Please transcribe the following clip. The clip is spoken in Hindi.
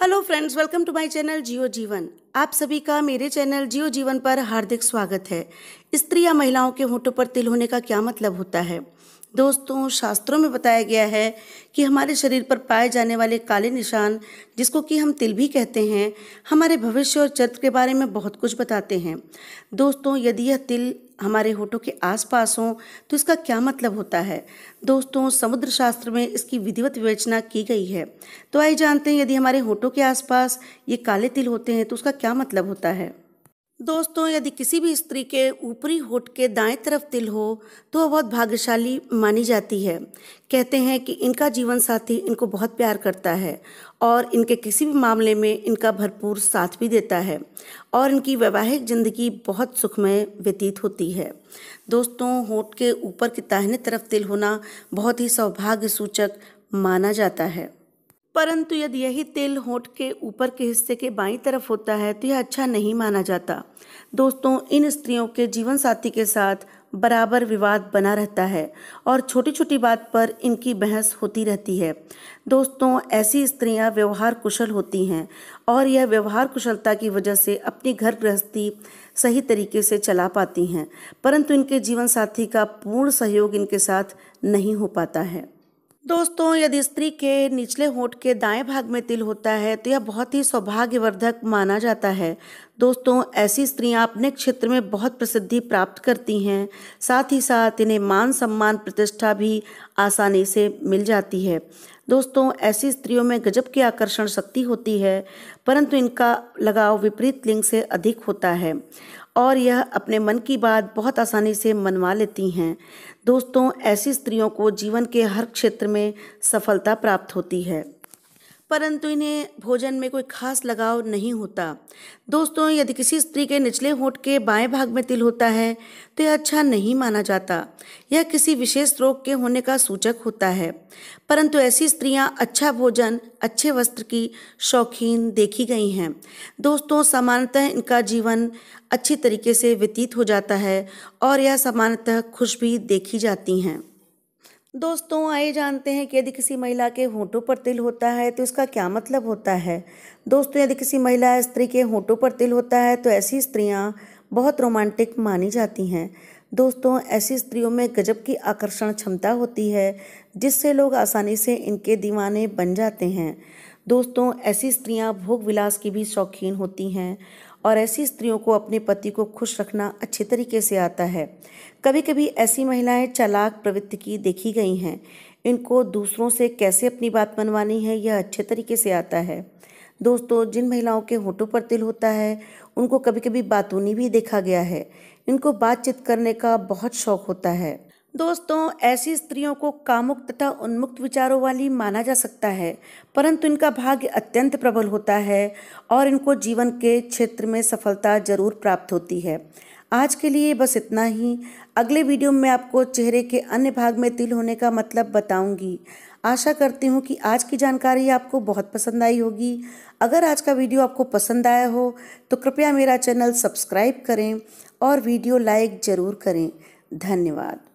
hello friends welcome to my channel Jio Jeevan आप सभी का मेरे चैनल जियो जीवन पर हार्दिक स्वागत है स्त्री या महिलाओं के होठों पर तिल होने का क्या मतलब होता है दोस्तों शास्त्रों में बताया गया है कि हमारे शरीर पर पाए जाने वाले काले निशान जिसको कि हम तिल भी कहते हैं हमारे भविष्य और चरित्र के बारे में बहुत कुछ बताते हैं दोस्तों यदि यह तिल हमारे होठों के आसपास हों तो इसका क्या मतलब होता है दोस्तों समुद्र शास्त्र में इसकी विधिवत विवेचना की गई है तो आइए जानते हैं यदि हमारे होठों के आसपास ये काले तिल होते हैं तो उसका क्या मतलब होता है दोस्तों यदि किसी भी स्त्री के ऊपरी होठ के दाएं तरफ तिल हो तो वह बहुत भाग्यशाली मानी जाती है कहते हैं कि इनका जीवन साथी इनको बहुत प्यार करता है और इनके किसी भी मामले में इनका भरपूर साथ भी देता है और इनकी वैवाहिक जिंदगी बहुत सुखमय व्यतीत होती है दोस्तों होठ के ऊपर की दाहिने तरफ तिल होना बहुत ही सौभाग्य सूचक माना जाता है परंतु यदि यही तेल होठ के ऊपर के हिस्से के बाईं तरफ होता है तो यह अच्छा नहीं माना जाता दोस्तों इन स्त्रियों के जीवन साथी के साथ बराबर विवाद बना रहता है और छोटी छोटी बात पर इनकी बहस होती रहती है दोस्तों ऐसी स्त्रियां व्यवहार कुशल होती हैं और यह व्यवहार कुशलता की वजह से अपनी घर गृहस्थी सही तरीके से चला पाती हैं परंतु इनके जीवन साथी का पूर्ण सहयोग इनके साथ नहीं हो पाता है दोस्तों यदि स्त्री के निचले होठ के दाएं भाग में तिल होता है तो यह बहुत ही सौभाग्यवर्धक माना जाता है दोस्तों ऐसी स्त्रियां अपने क्षेत्र में बहुत प्रसिद्धि प्राप्त करती हैं साथ ही साथ इन्हें मान सम्मान प्रतिष्ठा भी आसानी से मिल जाती है दोस्तों ऐसी स्त्रियों में गजब की आकर्षण शक्ति होती है परंतु इनका लगाव विपरीत लिंग से अधिक होता है और यह अपने मन की बात बहुत आसानी से मनवा लेती हैं दोस्तों ऐसी स्त्रियों को जीवन के हर क्षेत्र में सफलता प्राप्त होती है परंतु इन्हें भोजन में कोई खास लगाव नहीं होता दोस्तों यदि किसी स्त्री के निचले होठ के बाएं भाग में तिल होता है तो यह अच्छा नहीं माना जाता यह किसी विशेष रोग के होने का सूचक होता है परंतु ऐसी स्त्रियां अच्छा भोजन अच्छे वस्त्र की शौकीन देखी गई हैं दोस्तों सामान्यतः इनका जीवन अच्छी तरीके से व्यतीत हो जाता है और यह सामान्यतः खुश भी देखी जाती हैं दोस्तों आइए जानते हैं कि यदि किसी महिला के होंठों पर तिल होता है तो इसका क्या मतलब होता है दोस्तों यदि किसी महिला स्त्री के होंठों पर तिल होता है तो ऐसी स्त्रियां बहुत रोमांटिक मानी जाती हैं दोस्तों ऐसी स्त्रियों में गजब की आकर्षण क्षमता होती है जिससे लोग आसानी से इनके दीवाने बन जाते हैं दोस्तों ऐसी स्त्रियां भोग विलास की भी शौकीन होती हैं और ऐसी स्त्रियों को अपने पति को खुश रखना अच्छे तरीके से आता है कभी कभी ऐसी महिलाएं चालाक प्रवृत्ति की देखी गई हैं इनको दूसरों से कैसे अपनी बात मनवानी है यह अच्छे तरीके से आता है दोस्तों जिन महिलाओं के होठों पर तिल होता है उनको कभी कभी बातूनी भी देखा गया है इनको बातचीत करने का बहुत शौक होता है दोस्तों ऐसी स्त्रियों को कामुक तथा उन्मुक्त विचारों वाली माना जा सकता है परंतु इनका भाग्य अत्यंत प्रबल होता है और इनको जीवन के क्षेत्र में सफलता जरूर प्राप्त होती है आज के लिए बस इतना ही अगले वीडियो में आपको चेहरे के अन्य भाग में तिल होने का मतलब बताऊंगी आशा करती हूँ कि आज की जानकारी आपको बहुत पसंद आई होगी अगर आज का वीडियो आपको पसंद आया हो तो कृपया मेरा चैनल सब्सक्राइब करें और वीडियो लाइक ज़रूर करें धन्यवाद